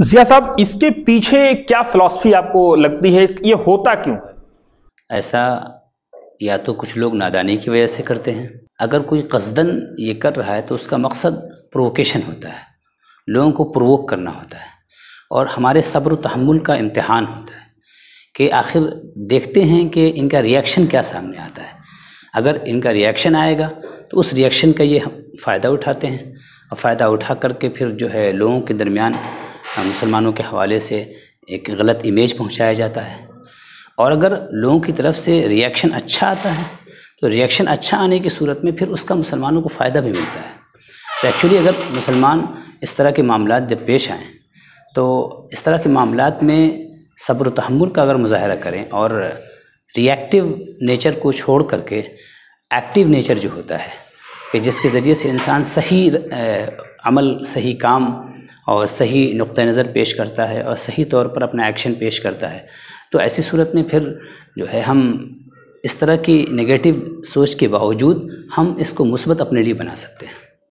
जिया साहब इसके पीछे क्या फिलॉसफी आपको लगती है ये होता क्यों है ऐसा या तो कुछ लोग नादानी की वजह से करते हैं अगर कोई कसदन ये कर रहा है तो उसका मकसद प्रोवोकेशन होता है लोगों को प्रोवोक करना होता है और हमारे सब्र तहमुल का इम्तहान होता है कि आखिर देखते हैं कि इनका रिएक्शन क्या सामने आता है अगर इनका रिएक्शन आएगा तो उस रिएक्शन का ये फ़ायदा उठाते हैं और फ़ायदा उठा करके फिर जो है लोगों के दरमियान हाँ, मुसलमानों के हवाले से एक गलत इमेज पहुंचाया जाता है और अगर लोगों की तरफ से रिएक्शन अच्छा आता है तो रिएक्शन अच्छा आने की सूरत में फिर उसका मुसलमानों को फ़ायदा भी मिलता है तो एक्चुअली अगर मुसलमान इस तरह के मामला जब पेश आएँ तो इस तरह के मामला में सब्र तहमुल का अगर मुजाहरा करें और रिएक्टिव नेचर को छोड़ करके एक्टिव नेचर जो होता है कि जिसके ज़रिए से इंसान सही अमल सही काम और सही नुक़ नज़र पेश करता है और सही तौर पर अपना एक्शन पेश करता है तो ऐसी सूरत में फिर जो है हम इस तरह की नेगेटिव सोच के बावजूद हम इसको मुसबत अपने लिए बना सकते हैं